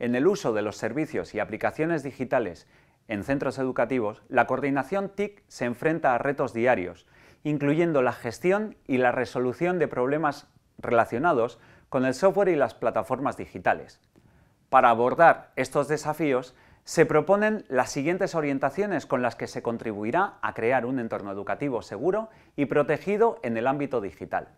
En el uso de los servicios y aplicaciones digitales en centros educativos, la coordinación TIC se enfrenta a retos diarios, incluyendo la gestión y la resolución de problemas relacionados con el software y las plataformas digitales. Para abordar estos desafíos, se proponen las siguientes orientaciones con las que se contribuirá a crear un entorno educativo seguro y protegido en el ámbito digital.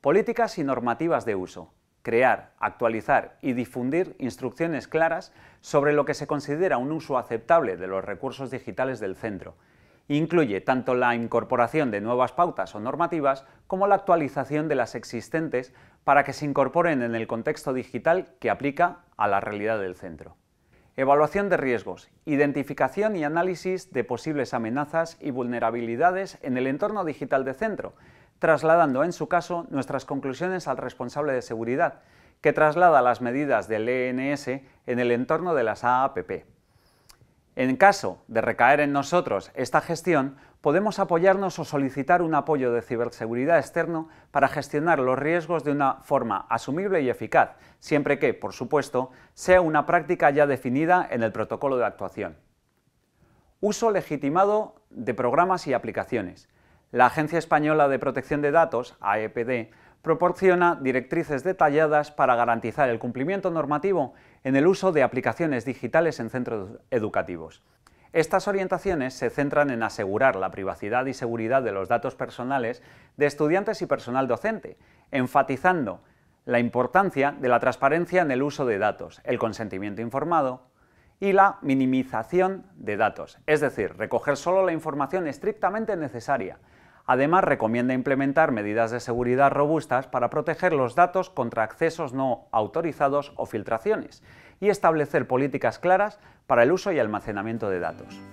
Políticas y normativas de uso crear, actualizar y difundir instrucciones claras sobre lo que se considera un uso aceptable de los recursos digitales del centro. Incluye tanto la incorporación de nuevas pautas o normativas como la actualización de las existentes para que se incorporen en el contexto digital que aplica a la realidad del centro. Evaluación de riesgos, identificación y análisis de posibles amenazas y vulnerabilidades en el entorno digital de centro, trasladando en su caso nuestras conclusiones al responsable de seguridad, que traslada las medidas del ENS en el entorno de las AAPP. En caso de recaer en nosotros esta gestión, podemos apoyarnos o solicitar un apoyo de ciberseguridad externo para gestionar los riesgos de una forma asumible y eficaz, siempre que, por supuesto, sea una práctica ya definida en el protocolo de actuación. Uso legitimado de programas y aplicaciones. La Agencia Española de Protección de Datos, AEPD, proporciona directrices detalladas para garantizar el cumplimiento normativo en el uso de aplicaciones digitales en centros educativos. Estas orientaciones se centran en asegurar la privacidad y seguridad de los datos personales de estudiantes y personal docente, enfatizando la importancia de la transparencia en el uso de datos, el consentimiento informado, y la minimización de datos, es decir, recoger solo la información estrictamente necesaria. Además, recomienda implementar medidas de seguridad robustas para proteger los datos contra accesos no autorizados o filtraciones y establecer políticas claras para el uso y almacenamiento de datos.